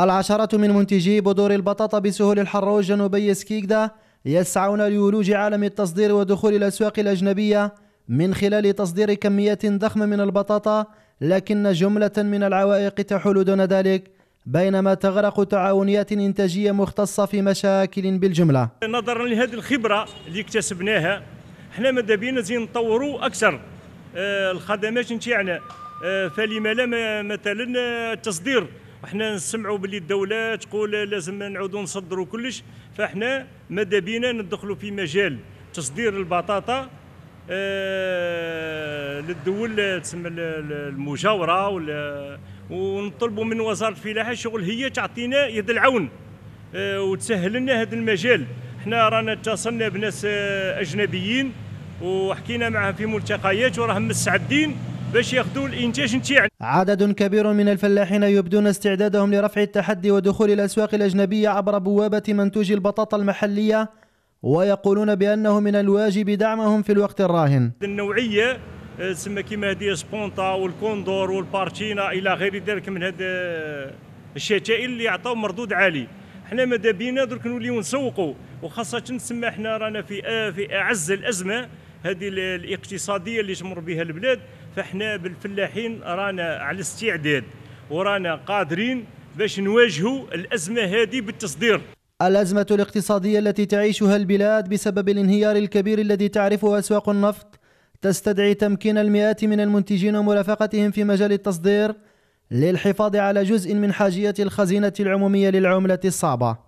العشرة من منتجي بذور البطاطا بسهول الحروج جنوبي سكيكدا يسعون لولوج عالم التصدير ودخول الأسواق الأجنبية من خلال تصدير كميات ضخمة من البطاطا لكن جملة من العوائق تحول دون ذلك بينما تغرق تعاونيات إنتاجية مختصة في مشاكل بالجملة نظرا لهذه الخبرة اللي اكتسبناها احنا ماذا بينا زين نطوروا أكثر آه، الخدمات نتاعنا آه، فلما لا مثلا آه، التصدير وحنا نسمعوا باللي الدوله تقول لازم نعودوا نصدروا كلش فاحنا ماذا بينا ندخلوا في مجال تصدير البطاطا آه، للدول تسمى المجاوره ولا ونطلبوا من وزاره الفلاحه شغل هي تعطينا يد العون آه، وتسهل لنا هذا المجال احنا رانا اتصلنا بناس آه، اجنبيين وحكينا معهم في ملتقيات وراهم مستعدين باش ياخذوا الانتاج نتاعنا عدد كبير من الفلاحين يبدون استعدادهم لرفع التحدي ودخول الاسواق الاجنبيه عبر بوابه منتوج البطاطا المحليه ويقولون بانه من الواجب دعمهم في الوقت الراهن النوعيه آه، تسمى كيما هذه سبونطا والكوندور والبارتينا الى غير ذلك من هذا آه، الشتائل اللي عطاو مردود عالي احنا ماذا بينا درك نوليو نسوقوا وخاصه تسمى احنا رانا في آه، في اعز الازمه هذه الاقتصاديه اللي تمر بها البلاد فاحنا بالفلاحين رانا على استعداد ورانا قادرين باش نواجهوا الازمه هذه بالتصدير الازمه الاقتصاديه التي تعيشها البلاد بسبب الانهيار الكبير الذي تعرفه اسواق النفط تستدعي تمكين المئات من المنتجين ومرافقتهم في مجال التصدير للحفاظ على جزء من حاجيه الخزينه العموميه للعمله الصعبه